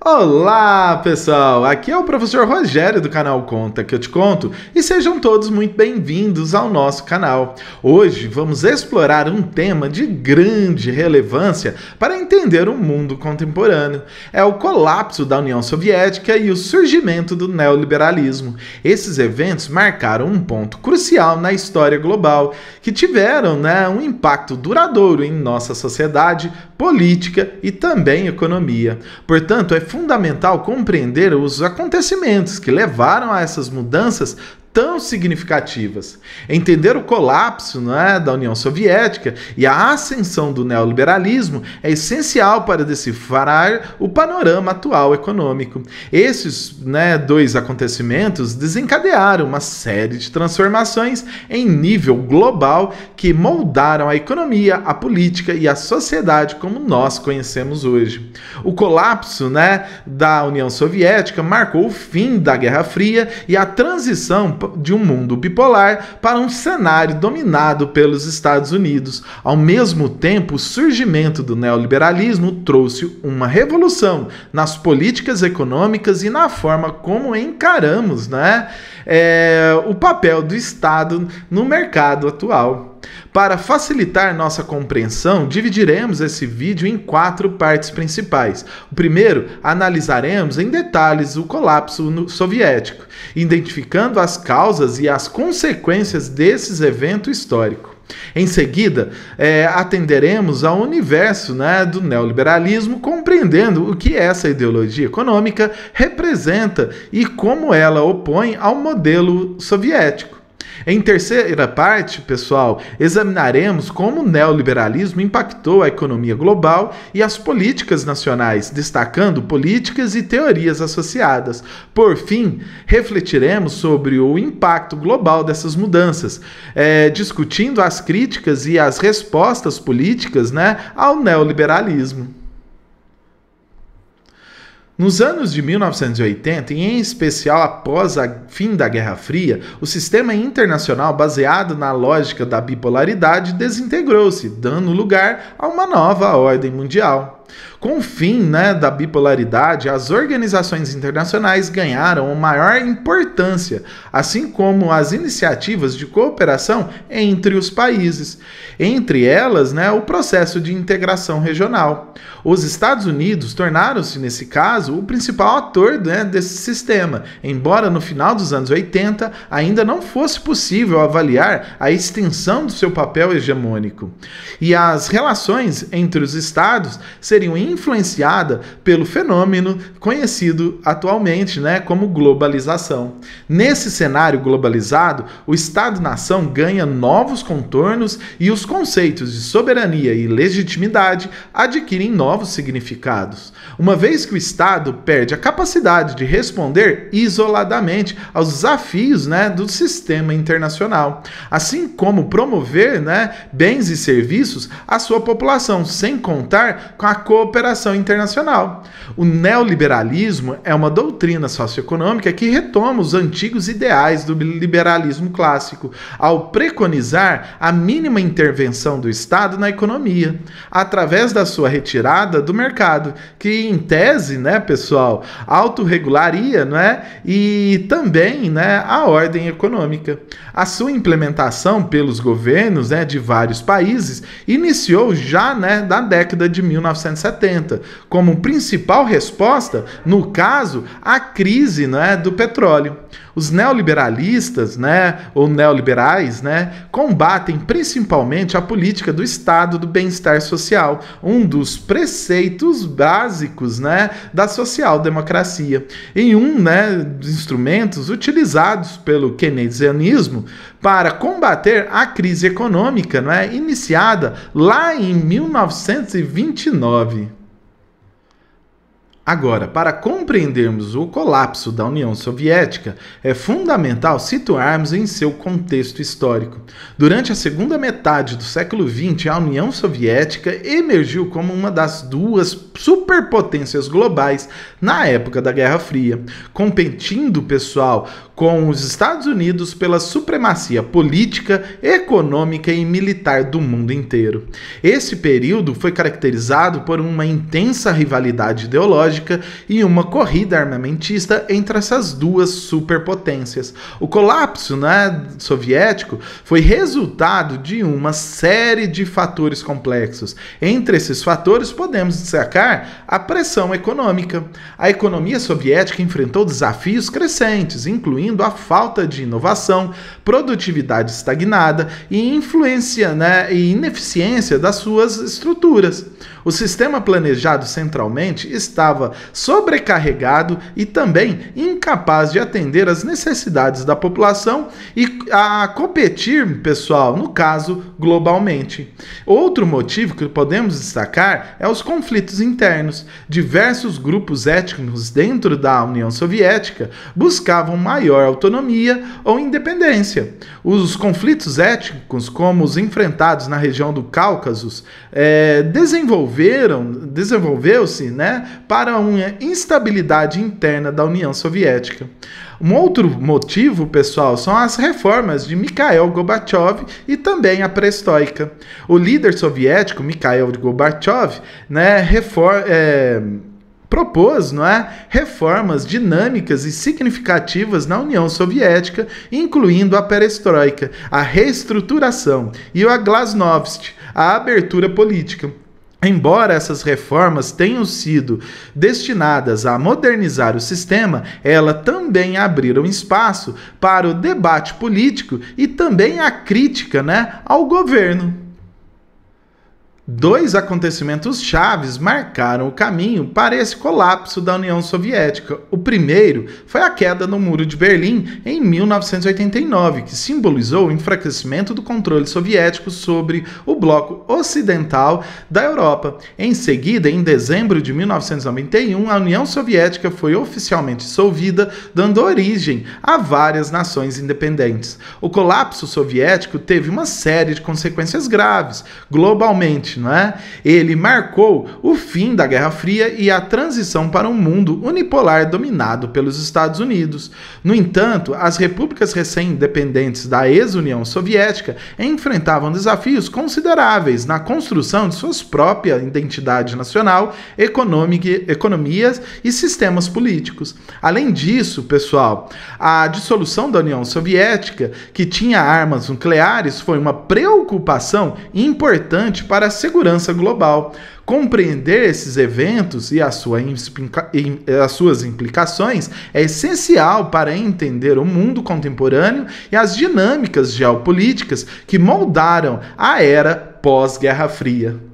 Olá, pessoal! Aqui é o professor Rogério do canal Conta que eu te conto e sejam todos muito bem-vindos ao nosso canal. Hoje vamos explorar um tema de grande relevância para entender o mundo contemporâneo. É o colapso da União Soviética e o surgimento do neoliberalismo. Esses eventos marcaram um ponto crucial na história global, que tiveram né, um impacto duradouro em nossa sociedade, política e também economia. Portanto, é fundamental compreender os acontecimentos que levaram a essas mudanças tão significativas. Entender o colapso né, da União Soviética e a ascensão do neoliberalismo é essencial para decifrar o panorama atual econômico. Esses né, dois acontecimentos desencadearam uma série de transformações em nível global que moldaram a economia, a política e a sociedade como nós conhecemos hoje. O colapso né, da União Soviética marcou o fim da Guerra Fria e a transição de um mundo bipolar para um cenário dominado pelos Estados Unidos. Ao mesmo tempo, o surgimento do neoliberalismo trouxe uma revolução nas políticas econômicas e na forma como encaramos né, é, o papel do Estado no mercado atual. Para facilitar nossa compreensão, dividiremos esse vídeo em quatro partes principais. O primeiro, analisaremos em detalhes o colapso soviético, identificando as causas e as consequências desses eventos históricos. Em seguida, é, atenderemos ao universo né, do neoliberalismo, compreendendo o que essa ideologia econômica representa e como ela opõe ao modelo soviético. Em terceira parte, pessoal, examinaremos como o neoliberalismo impactou a economia global e as políticas nacionais, destacando políticas e teorias associadas. Por fim, refletiremos sobre o impacto global dessas mudanças, é, discutindo as críticas e as respostas políticas né, ao neoliberalismo. Nos anos de 1980, e em especial após o fim da Guerra Fria, o sistema internacional baseado na lógica da bipolaridade desintegrou-se, dando lugar a uma nova ordem mundial. Com o fim né, da bipolaridade, as organizações internacionais ganharam maior importância, assim como as iniciativas de cooperação entre os países, entre elas né, o processo de integração regional. Os Estados Unidos tornaram-se, nesse caso, caso, o principal ator né, desse sistema, embora no final dos anos 80 ainda não fosse possível avaliar a extensão do seu papel hegemônico. E as relações entre os estados seriam influenciadas pelo fenômeno conhecido atualmente né, como globalização. Nesse cenário globalizado, o Estado-nação ganha novos contornos e os conceitos de soberania e legitimidade adquirem novos significados. Uma vez que o Estado Estado perde a capacidade de responder isoladamente aos desafios né, do sistema internacional, assim como promover né, bens e serviços à sua população, sem contar com a cooperação internacional. O neoliberalismo é uma doutrina socioeconômica que retoma os antigos ideais do liberalismo clássico, ao preconizar a mínima intervenção do Estado na economia, através da sua retirada do mercado, que em tese né, pessoal? Autorregularia, não é? E também, né, a ordem econômica. A sua implementação pelos governos, né, de vários países iniciou já, né, da década de 1970, como principal resposta, no caso, à crise, né, do petróleo. Os neoliberalistas, né, ou neoliberais, né, combatem principalmente a política do Estado do bem-estar social, um dos preceitos básicos, né, da social-democracia. Em um, né, dos instrumentos utilizados pelo keynesianismo para combater a crise econômica, é iniciada lá em 1929. Agora, para compreendermos o colapso da União Soviética, é fundamental situarmos em seu contexto histórico. Durante a segunda metade do século XX, a União Soviética emergiu como uma das duas superpotências globais na época da Guerra Fria, competindo pessoal com os Estados Unidos pela supremacia política, econômica e militar do mundo inteiro. Esse período foi caracterizado por uma intensa rivalidade ideológica tecnológica e uma corrida armamentista entre essas duas superpotências. O colapso né, soviético foi resultado de uma série de fatores complexos. Entre esses fatores, podemos destacar a pressão econômica. A economia soviética enfrentou desafios crescentes, incluindo a falta de inovação, produtividade estagnada e influência né, e ineficiência das suas estruturas. O sistema planejado centralmente estava sobrecarregado e também incapaz de atender às necessidades da população e a competir, pessoal, no caso, globalmente. Outro motivo que podemos destacar é os conflitos internos. Diversos grupos étnicos dentro da União Soviética buscavam maior autonomia ou independência. Os conflitos étnicos, como os enfrentados na região do Cáucaso, é, eh, desenvolveram, desenvolveu-se, né, para para uma instabilidade interna da União Soviética. Um outro motivo, pessoal, são as reformas de Mikhail Gorbachev e também a perestroika. O líder soviético Mikhail Gorbachev, né, é, propôs não é, reformas dinâmicas e significativas na União Soviética, incluindo a perestroika, a reestruturação e a glasnost, a abertura política. Embora essas reformas tenham sido destinadas a modernizar o sistema, elas também abriram espaço para o debate político e também a crítica né, ao governo. Dois acontecimentos chaves marcaram o caminho para esse colapso da União Soviética. O primeiro foi a queda do Muro de Berlim em 1989, que simbolizou o enfraquecimento do controle soviético sobre o bloco ocidental da Europa. Em seguida, em dezembro de 1991, a União Soviética foi oficialmente dissolvida, dando origem a várias nações independentes. O colapso soviético teve uma série de consequências graves globalmente não é? Ele marcou o fim da Guerra Fria e a transição para um mundo unipolar dominado pelos Estados Unidos. No entanto, as repúblicas recém-independentes da ex-União Soviética enfrentavam desafios consideráveis na construção de suas próprias identidade nacional, econômica, economias e sistemas políticos. Além disso, pessoal, a dissolução da União Soviética, que tinha armas nucleares, foi uma preocupação importante para a segurança global. Compreender esses eventos e as, sua eh, as suas implicações é essencial para entender o mundo contemporâneo e as dinâmicas geopolíticas que moldaram a era pós-Guerra Fria.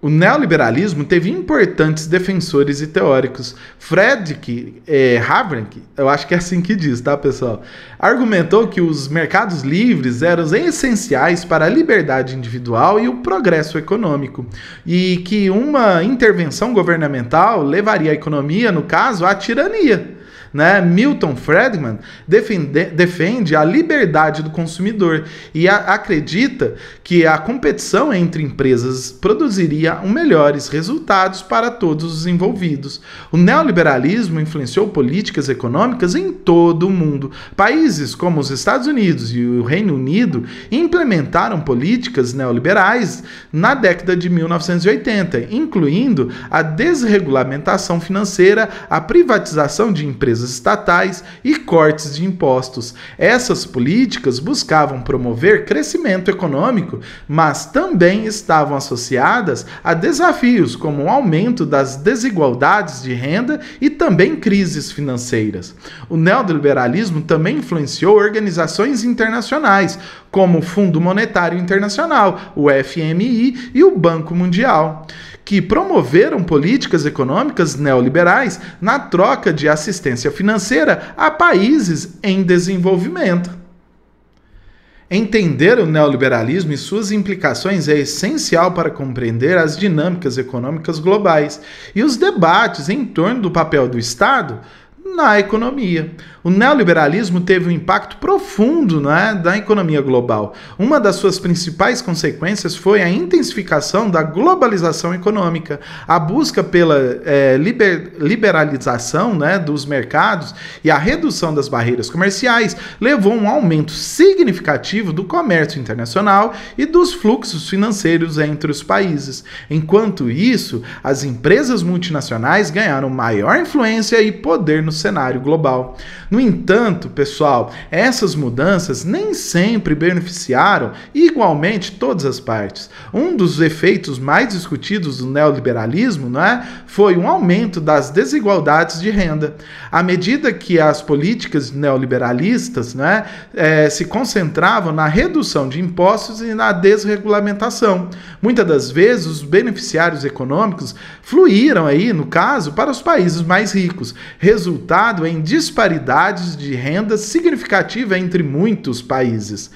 O neoliberalismo teve importantes defensores e teóricos. Fredrik é, eh, eu acho que é assim que diz, tá, pessoal? Argumentou que os mercados livres eram essenciais para a liberdade individual e o progresso econômico, e que uma intervenção governamental levaria a economia, no caso, à tirania né? Milton Friedman defende, defende a liberdade do consumidor e a, acredita que a competição entre empresas produziria melhores resultados para todos os envolvidos. O neoliberalismo influenciou políticas econômicas em todo o mundo. Países como os Estados Unidos e o Reino Unido implementaram políticas neoliberais na década de 1980, incluindo a desregulamentação financeira, a privatização de empresas empresas estatais e cortes de impostos. Essas políticas buscavam promover crescimento econômico, mas também estavam associadas a desafios como o aumento das desigualdades de renda e também crises financeiras. O neoliberalismo também influenciou organizações internacionais, como o Fundo Monetário Internacional, o FMI e o Banco Mundial que promoveram políticas econômicas neoliberais na troca de assistência financeira a países em desenvolvimento. Entender o neoliberalismo e suas implicações é essencial para compreender as dinâmicas econômicas globais e os debates em torno do papel do Estado na economia. O neoliberalismo teve um impacto profundo né, na economia global. Uma das suas principais consequências foi a intensificação da globalização econômica, a busca pela é, liber, liberalização né, dos mercados e a redução das barreiras comerciais levou a um aumento significativo do comércio internacional e dos fluxos financeiros entre os países. Enquanto isso, as empresas multinacionais ganharam maior influência e poder nos cenário global. No entanto, pessoal, essas mudanças nem sempre beneficiaram igualmente todas as partes. Um dos efeitos mais discutidos do neoliberalismo não é, foi um aumento das desigualdades de renda. À medida que as políticas neoliberalistas né, é, eh, se concentravam na redução de impostos e na desregulamentação, muitas das vezes os beneficiários econômicos fluíram aí, no caso, para os países mais ricos, resultando resultado em disparidades de renda significativa entre muitos países.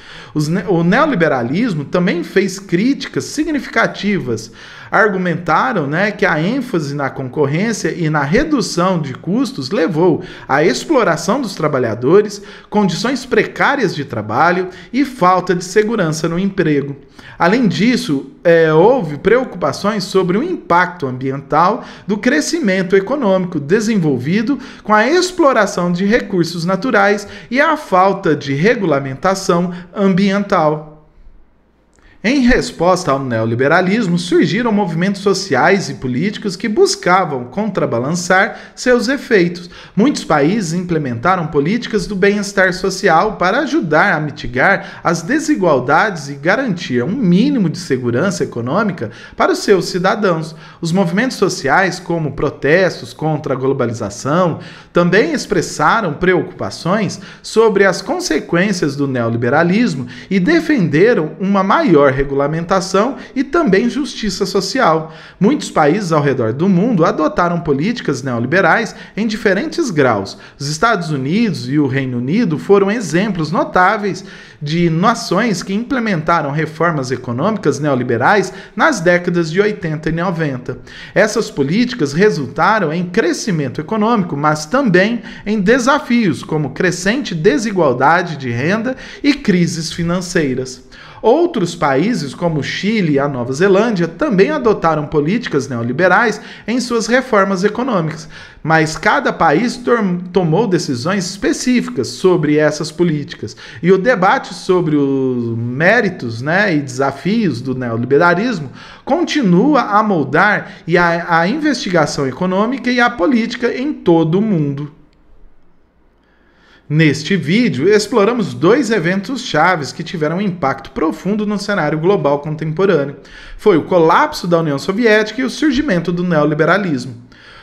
o neoliberalismo também fez críticas significativas argumentaram né, que a ênfase na concorrência e na redução de custos levou à exploração dos trabalhadores, condições precárias de trabalho e falta de segurança no emprego. Além disso, é, houve preocupações sobre o impacto ambiental do crescimento econômico desenvolvido com a exploração de recursos naturais e a falta de regulamentação ambiental. Em resposta ao neoliberalismo, surgiram movimentos sociais e políticos que buscavam contrabalançar seus efeitos. Muitos países implementaram políticas do bem-estar social para ajudar a mitigar as desigualdades e garantir um mínimo de segurança econômica para os seus cidadãos. Os movimentos sociais, como protestos contra a globalização, também expressaram preocupações sobre as consequências do neoliberalismo e defenderam uma maior regulamentação e também justiça social. Muitos países ao redor do mundo adotaram políticas neoliberais em diferentes graus. Os Estados Unidos e o Reino Unido foram exemplos notáveis de nações que implementaram reformas econômicas neoliberais nas décadas de 80 e 90. Essas políticas resultaram em crescimento econômico, mas também em desafios como crescente desigualdade de renda e crises financeiras. Outros países, como Chile e a Nova Zelândia, também adotaram políticas neoliberais em suas reformas econômicas, mas cada país tomou decisões específicas sobre essas políticas. E o debate sobre os méritos né, e desafios do neoliberalismo continua a moldar e a, a investigação econômica e a política em todo o mundo. Neste vídeo, exploramos dois eventos chaves que tiveram um impacto profundo no cenário global contemporâneo. Foi o colapso da União Soviética e o surgimento do neoliberalismo.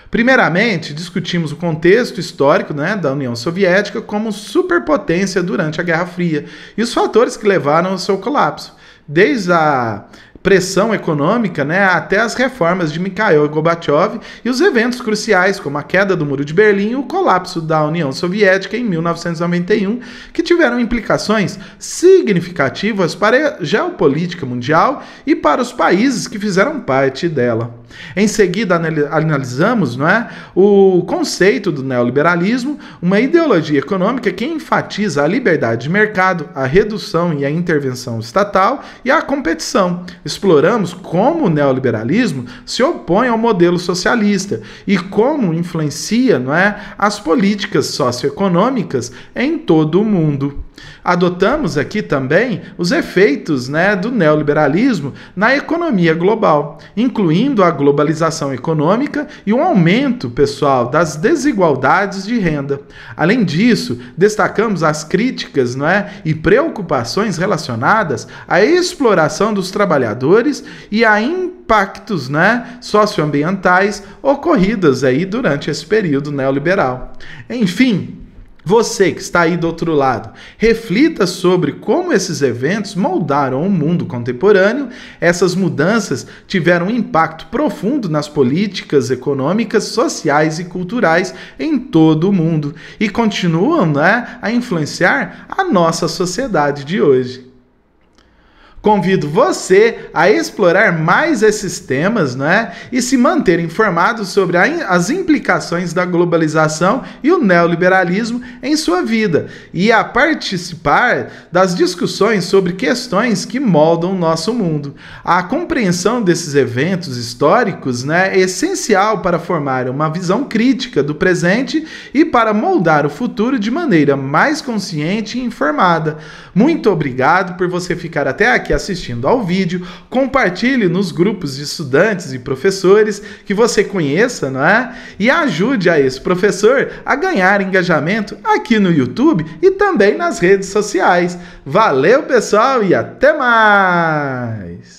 Primeiramente, discutimos o contexto histórico né, da União Soviética como superpotência durante a Guerra Fria e os fatores que levaram ao seu colapso desde a pressão econômica né, até as reformas de Mikhail Gorbachev e os eventos cruciais, como a queda do Muro de Berlim e o colapso da União Soviética em 1991, que tiveram implicações significativas para a geopolítica mundial e para os países que fizeram parte dela. Em seguida, analisamos não é, o conceito do neoliberalismo, uma ideologia econômica que enfatiza a liberdade de mercado, a redução e a intervenção estatal e a competição. Exploramos como o neoliberalismo se opõe ao modelo socialista e como influencia não é, as políticas socioeconômicas em todo o mundo. Adotamos aqui também os efeitos né, do neoliberalismo na economia global, incluindo a globalização econômica e o aumento, pessoal, das desigualdades de renda. Além disso, destacamos as críticas né, e preocupações relacionadas à exploração dos trabalhadores e a impactos né, socioambientais ocorridas aí durante esse período neoliberal. Enfim, você que está aí do outro lado, reflita sobre como esses eventos moldaram o mundo contemporâneo. Essas mudanças tiveram um impacto profundo nas políticas econômicas, sociais e culturais em todo o mundo e continuam né, a influenciar a nossa sociedade de hoje. Convido você a explorar mais esses temas né, e se manter informado sobre as implicações da globalização e o neoliberalismo em sua vida e a participar das discussões sobre questões que moldam o nosso mundo. A compreensão desses eventos históricos né, é essencial para formar uma visão crítica do presente e para moldar o futuro de maneira mais consciente e informada. Muito obrigado por você ficar até aqui aqui assistindo ao vídeo, compartilhe nos grupos de estudantes e professores que você conheça, não é? E ajude a esse professor a ganhar engajamento aqui no YouTube e também nas redes sociais. Valeu, pessoal, e até mais!